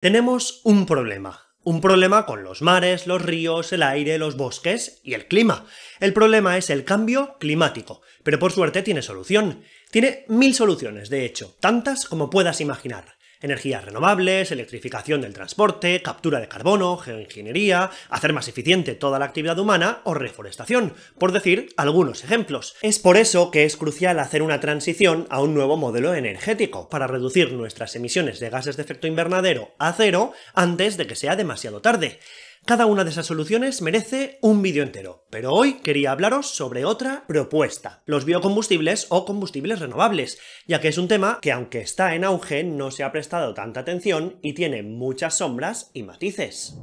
Tenemos un problema. Un problema con los mares, los ríos, el aire, los bosques y el clima. El problema es el cambio climático, pero por suerte tiene solución. Tiene mil soluciones, de hecho, tantas como puedas imaginar. Energías renovables, electrificación del transporte, captura de carbono, geoingeniería, hacer más eficiente toda la actividad humana o reforestación, por decir algunos ejemplos. Es por eso que es crucial hacer una transición a un nuevo modelo energético, para reducir nuestras emisiones de gases de efecto invernadero a cero antes de que sea demasiado tarde. Cada una de esas soluciones merece un vídeo entero, pero hoy quería hablaros sobre otra propuesta, los biocombustibles o combustibles renovables, ya que es un tema que aunque está en auge no se ha prestado tanta atención y tiene muchas sombras y matices.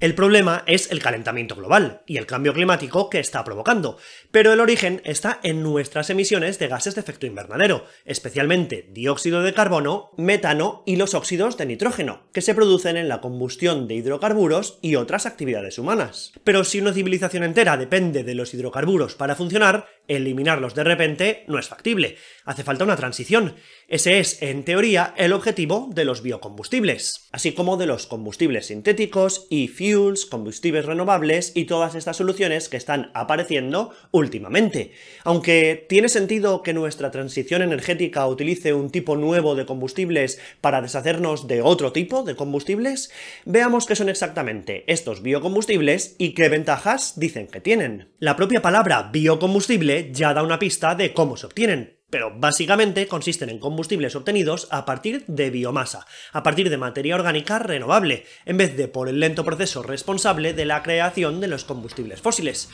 El problema es el calentamiento global y el cambio climático que está provocando, pero el origen está en nuestras emisiones de gases de efecto invernadero, especialmente dióxido de carbono, metano y los óxidos de nitrógeno, que se producen en la combustión de hidrocarburos y otras actividades humanas. Pero si una civilización entera depende de los hidrocarburos para funcionar, eliminarlos de repente no es factible. Hace falta una transición. Ese es, en teoría, el objetivo de los biocombustibles, así como de los combustibles sintéticos, e-fuels, combustibles renovables y todas estas soluciones que están apareciendo últimamente. Aunque tiene sentido que nuestra transición energética utilice un tipo nuevo de combustibles para deshacernos de otro tipo de combustibles, veamos qué son exactamente estos biocombustibles y qué ventajas dicen que tienen. La propia palabra biocombustible ya da una pista de cómo se obtienen, pero básicamente consisten en combustibles obtenidos a partir de biomasa, a partir de materia orgánica renovable, en vez de por el lento proceso responsable de la creación de los combustibles fósiles.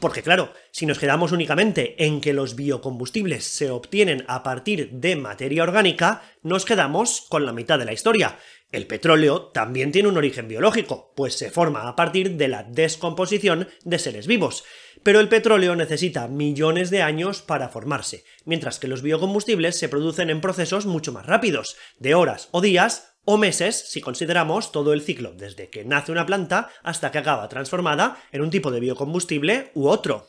Porque claro, si nos quedamos únicamente en que los biocombustibles se obtienen a partir de materia orgánica, nos quedamos con la mitad de la historia. El petróleo también tiene un origen biológico, pues se forma a partir de la descomposición de seres vivos. Pero el petróleo necesita millones de años para formarse, mientras que los biocombustibles se producen en procesos mucho más rápidos, de horas o días o meses si consideramos todo el ciclo desde que nace una planta hasta que acaba transformada en un tipo de biocombustible u otro.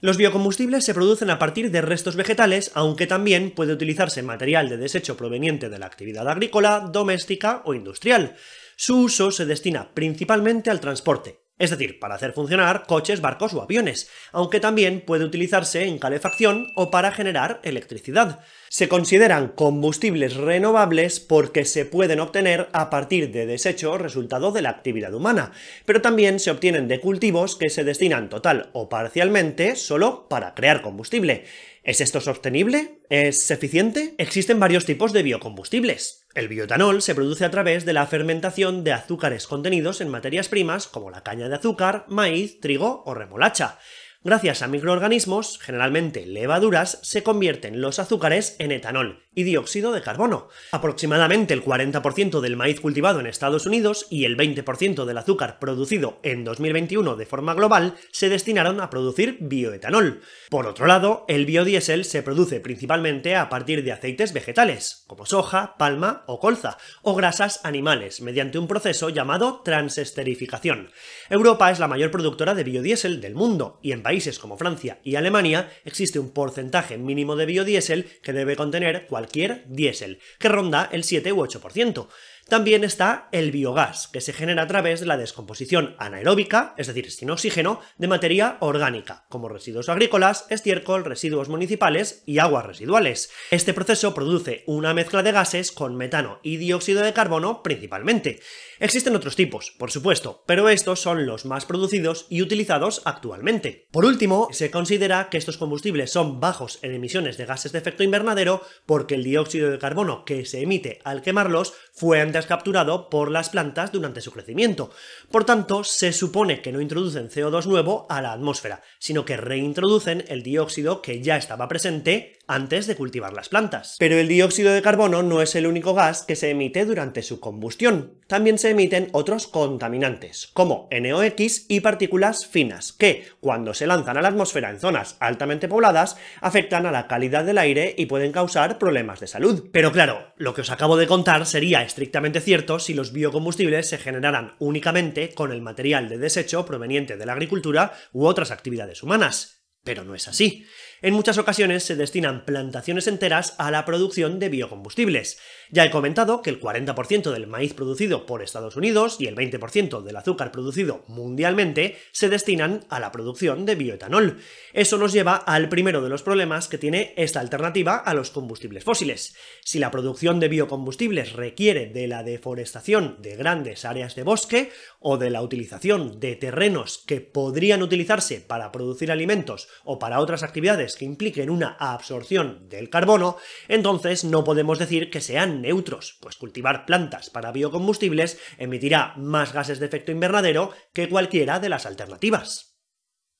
Los biocombustibles se producen a partir de restos vegetales, aunque también puede utilizarse material de desecho proveniente de la actividad agrícola, doméstica o industrial. Su uso se destina principalmente al transporte, es decir, para hacer funcionar coches, barcos o aviones, aunque también puede utilizarse en calefacción o para generar electricidad. Se consideran combustibles renovables porque se pueden obtener a partir de desechos resultado de la actividad humana, pero también se obtienen de cultivos que se destinan total o parcialmente solo para crear combustible. ¿Es esto sostenible? ¿Es eficiente? Existen varios tipos de biocombustibles. El biotanol se produce a través de la fermentación de azúcares contenidos en materias primas como la caña de azúcar, maíz, trigo o remolacha, Gracias a microorganismos, generalmente levaduras, se convierten los azúcares en etanol y dióxido de carbono. Aproximadamente el 40% del maíz cultivado en Estados Unidos y el 20% del azúcar producido en 2021 de forma global se destinaron a producir bioetanol. Por otro lado, el biodiesel se produce principalmente a partir de aceites vegetales, como soja, palma o colza, o grasas animales, mediante un proceso llamado transesterificación. Europa es la mayor productora de biodiesel del mundo y en países como Francia y Alemania existe un porcentaje mínimo de biodiesel que debe contener cualquier diésel, que ronda el 7 u 8%. También está el biogás, que se genera a través de la descomposición anaeróbica, es decir, sin oxígeno, de materia orgánica, como residuos agrícolas, estiércol, residuos municipales y aguas residuales. Este proceso produce una mezcla de gases con metano y dióxido de carbono principalmente. Existen otros tipos, por supuesto, pero estos son los más producidos y utilizados actualmente. Por último, se considera que estos combustibles son bajos en emisiones de gases de efecto invernadero porque el dióxido de carbono que se emite al quemarlos fue capturado por las plantas durante su crecimiento. Por tanto, se supone que no introducen CO2 nuevo a la atmósfera, sino que reintroducen el dióxido que ya estaba presente antes de cultivar las plantas. Pero el dióxido de carbono no es el único gas que se emite durante su combustión. También se emiten otros contaminantes, como NOx y partículas finas, que, cuando se lanzan a la atmósfera en zonas altamente pobladas, afectan a la calidad del aire y pueden causar problemas de salud. Pero claro, lo que os acabo de contar sería estrictamente cierto si los biocombustibles se generaran únicamente con el material de desecho proveniente de la agricultura u otras actividades humanas. Pero no es así. En muchas ocasiones se destinan plantaciones enteras a la producción de biocombustibles. Ya he comentado que el 40% del maíz producido por Estados Unidos y el 20% del azúcar producido mundialmente se destinan a la producción de bioetanol. Eso nos lleva al primero de los problemas que tiene esta alternativa a los combustibles fósiles. Si la producción de biocombustibles requiere de la deforestación de grandes áreas de bosque o de la utilización de terrenos que podrían utilizarse para producir alimentos o para otras actividades que impliquen una absorción del carbono, entonces no podemos decir que sean neutros, pues cultivar plantas para biocombustibles emitirá más gases de efecto invernadero que cualquiera de las alternativas.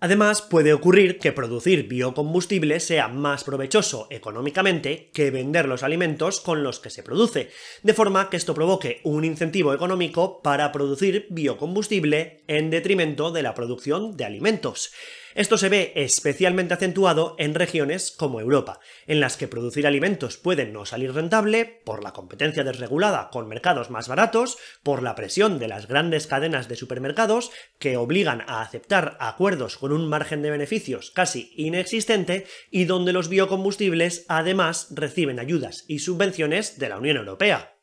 Además, puede ocurrir que producir biocombustible sea más provechoso económicamente que vender los alimentos con los que se produce, de forma que esto provoque un incentivo económico para producir biocombustible en detrimento de la producción de alimentos. Esto se ve especialmente acentuado en regiones como Europa, en las que producir alimentos puede no salir rentable por la competencia desregulada con mercados más baratos, por la presión de las grandes cadenas de supermercados que obligan a aceptar acuerdos con un margen de beneficios casi inexistente y donde los biocombustibles además reciben ayudas y subvenciones de la Unión Europea.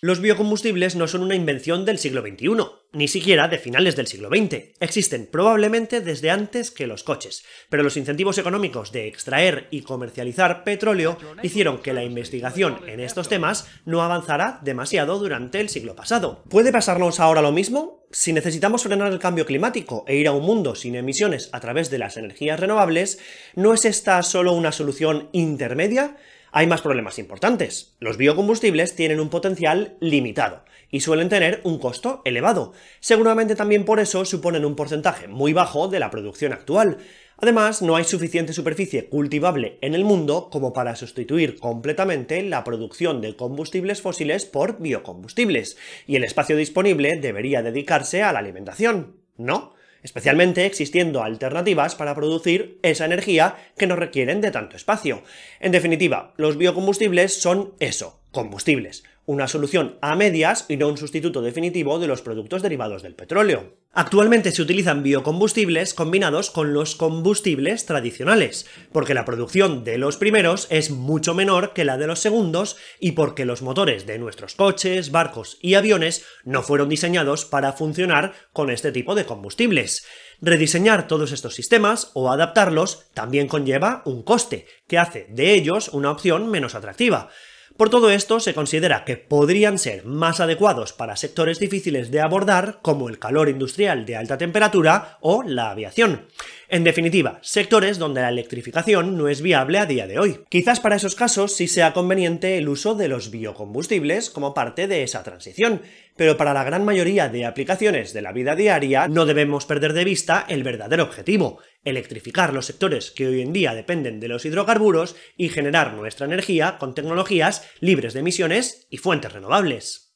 Los biocombustibles no son una invención del siglo XXI, ni siquiera de finales del siglo XX. Existen probablemente desde antes que los coches, pero los incentivos económicos de extraer y comercializar petróleo hicieron que la investigación en estos temas no avanzara demasiado durante el siglo pasado. ¿Puede pasarnos ahora lo mismo? Si necesitamos frenar el cambio climático e ir a un mundo sin emisiones a través de las energías renovables, ¿no es esta solo una solución intermedia? Hay más problemas importantes. Los biocombustibles tienen un potencial limitado y suelen tener un costo elevado. Seguramente también por eso suponen un porcentaje muy bajo de la producción actual. Además, no hay suficiente superficie cultivable en el mundo como para sustituir completamente la producción de combustibles fósiles por biocombustibles, y el espacio disponible debería dedicarse a la alimentación, ¿no? especialmente existiendo alternativas para producir esa energía que no requieren de tanto espacio. En definitiva, los biocombustibles son eso, combustibles una solución a medias y no un sustituto definitivo de los productos derivados del petróleo. Actualmente se utilizan biocombustibles combinados con los combustibles tradicionales, porque la producción de los primeros es mucho menor que la de los segundos y porque los motores de nuestros coches, barcos y aviones no fueron diseñados para funcionar con este tipo de combustibles. Rediseñar todos estos sistemas o adaptarlos también conlleva un coste, que hace de ellos una opción menos atractiva. Por todo esto, se considera que podrían ser más adecuados para sectores difíciles de abordar como el calor industrial de alta temperatura o la aviación. En definitiva, sectores donde la electrificación no es viable a día de hoy. Quizás para esos casos sí sea conveniente el uso de los biocombustibles como parte de esa transición, pero para la gran mayoría de aplicaciones de la vida diaria no debemos perder de vista el verdadero objetivo, electrificar los sectores que hoy en día dependen de los hidrocarburos y generar nuestra energía con tecnologías libres de emisiones y fuentes renovables.